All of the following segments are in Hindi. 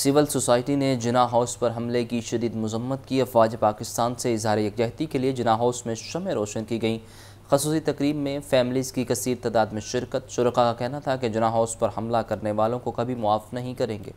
सिविल सोसाइटी ने जना हाउस पर हमले की शदीद मजम्मत की अफवाज पाकिस्तान से इजहार यकजहती के लिए जना हाउस में शम रोशन की गई खसूसी तकरीब में फैमिलीज़ की कसर तादाद में शिरकत शुरा का कहना था कि जना हाउस पर हमला करने वालों को कभी मुआफ़ नहीं करेंगे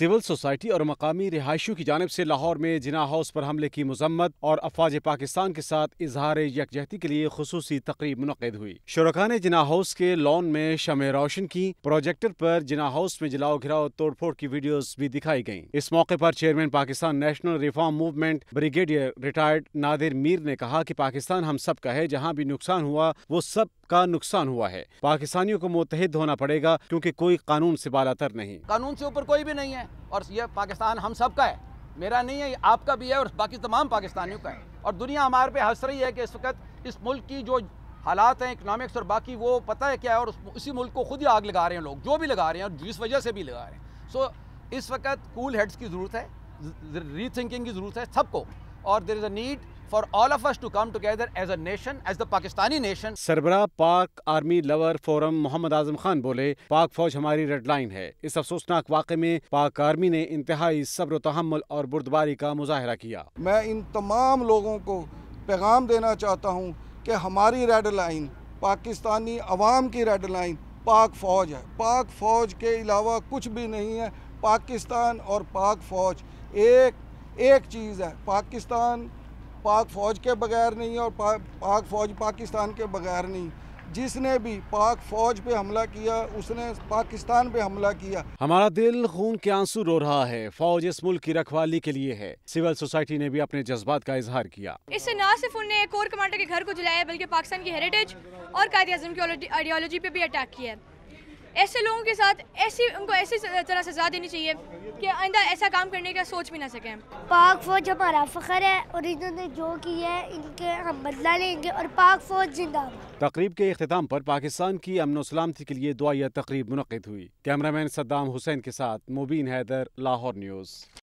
सिविल सोसाइटी और मकामी रिहायशियों की जानब से लाहौर में जिना हाउस पर हमले की मजम्मत और अफवाज पाकिस्तान के साथ इजहार यकजहती के लिए खसूसी तकरीब मुनद हुई शुरा ने जिना हाउस के लॉन में शम रोशन की प्रोजेक्टर पर जिना हाउस में जलाओ घिराव तोड़फोड़ की वीडियोज भी दिखाई गयी इस मौके पर chairman Pakistan national reform movement brigadier retired Nadir Mir ने कहा की पाकिस्तान हम सब का है जहाँ भी नुकसान हुआ वो सब का नुकसान हुआ है पाकिस्तानियों को मुतहद होना पड़ेगा क्योंकि कोई कानून से बालातर नहीं कानून से ऊपर कोई भी नहीं है और ये पाकिस्तान हम सब का है मेरा नहीं है आपका भी है और बाकी तमाम पाकिस्तानियों का है और दुनिया हमारे पे हंस रही है कि इस वक्त इस मुल्क की जो हालात हैं इकनॉमिक्स और बाकी वो पता है क्या है और उसी मुल्क को खुद ही आग लगा रहे हैं लोग जो भी लगा रहे हैं और जिस वजह से भी लगा रहे हैं सो इस वक्त कूल हेड्स की ज़रूरत है रीथिंकिंग की ज़रूरत है सबको और there is a need for all of us to come together as a nation, as the Pakistani nation. सरबरा Pak army lover forum Mohammad Azam Khan बोले पाक फौज हमारी रेड लाइन है इस अफसोसनाक वाक़े में पाक आर्मी ने इंतहाई सब्र तहमल और बुरदबारी का मुजाहरा किया मैं इन तमाम लोगों को पैगाम देना चाहता हूँ कि हमारी रेड लाइन पाकिस्तानी अवाम की रेड लाइन पाक फ़ौज है पाक फ़ौज के अलावा कुछ भी नहीं है पाकिस्तान और पाक फ़ौज एक एक चीज़ है पाकिस्तान पाक फ़ौज के बगैर नहीं और पा, पाक फ़ौज पाकिस्तान के बगैर नहीं जिसने भी पाक फौज पे हमला किया उसने पाकिस्तान पे हमला किया हमारा दिल खून के आंसू रो रहा है फौज इस मुल्क की रखवाली के लिए है सिविल सोसाइटी ने भी अपने जज्बात का इजहार किया इससे न सिर्फ एक और कमांडर के घर को जलाया बल्कि पाकिस्तान की हेरिटेज और कायदे आजम की आइडियोलॉजी पे भी अटैक किया है ऐसे लोगों के साथ ऐसी उनको ऐसी तरह सजा देनी चाहिए कि आइंदा ऐसा काम करने का सोच भी ना सकें पाक फौज हमारा फ़ख्र है और इन्होंने जो किया है इनके हम बदला लेंगे और पाक फौज जिंदा तकरीब के अख्ताम पर पाकिस्तान की अमन सलामती के लिए दुआया तकरीब मुनद हुई कैमरामैन सद्दाम हुसैन के साथ मुबीन हैदर लाहौर न्यूज़